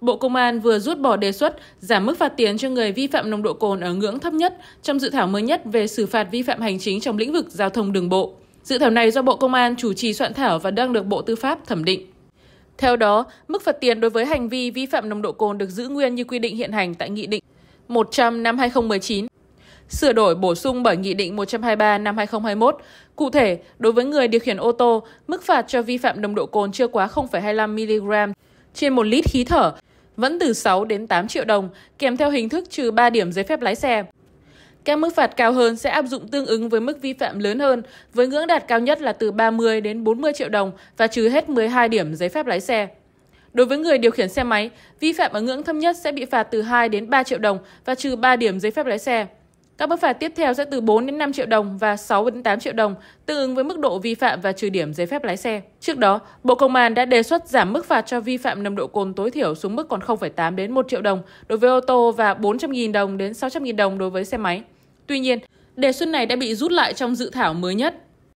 Bộ Công an vừa rút bỏ đề xuất giảm mức phạt tiền cho người vi phạm nồng độ cồn ở ngưỡng thấp nhất trong dự thảo mới nhất về xử phạt vi phạm hành chính trong lĩnh vực giao thông đường bộ. Dự thảo này do Bộ Công an chủ trì soạn thảo và đang được Bộ Tư pháp thẩm định. Theo đó, mức phạt tiền đối với hành vi vi phạm nồng độ cồn được giữ nguyên như quy định hiện hành tại Nghị định 100 năm 2019 sửa đổi bổ sung bởi Nghị định 123 năm 2021. Cụ thể, đối với người điều khiển ô tô, mức phạt cho vi phạm nồng độ cồn chưa quá 0,25 mg trên 1 lít khí thở vẫn từ 6 đến 8 triệu đồng, kèm theo hình thức trừ 3 điểm giấy phép lái xe. Các mức phạt cao hơn sẽ áp dụng tương ứng với mức vi phạm lớn hơn, với ngưỡng đạt cao nhất là từ 30 đến 40 triệu đồng và trừ hết 12 điểm giấy phép lái xe. Đối với người điều khiển xe máy, vi phạm ở ngưỡng thấp nhất sẽ bị phạt từ 2 đến 3 triệu đồng và trừ 3 điểm giấy phép lái xe. Các mức phạt tiếp theo sẽ từ 4 đến 5 triệu đồng và 6 đến 8 triệu đồng, tương ứng với mức độ vi phạm và trừ điểm giấy phép lái xe. Trước đó, Bộ Công an đã đề xuất giảm mức phạt cho vi phạm nồng độ cồn tối thiểu xuống mức còn 0,8 đến 1 triệu đồng đối với ô tô và 400.000 đồng đến 600.000 đồng đối với xe máy. Tuy nhiên, đề xuất này đã bị rút lại trong dự thảo mới nhất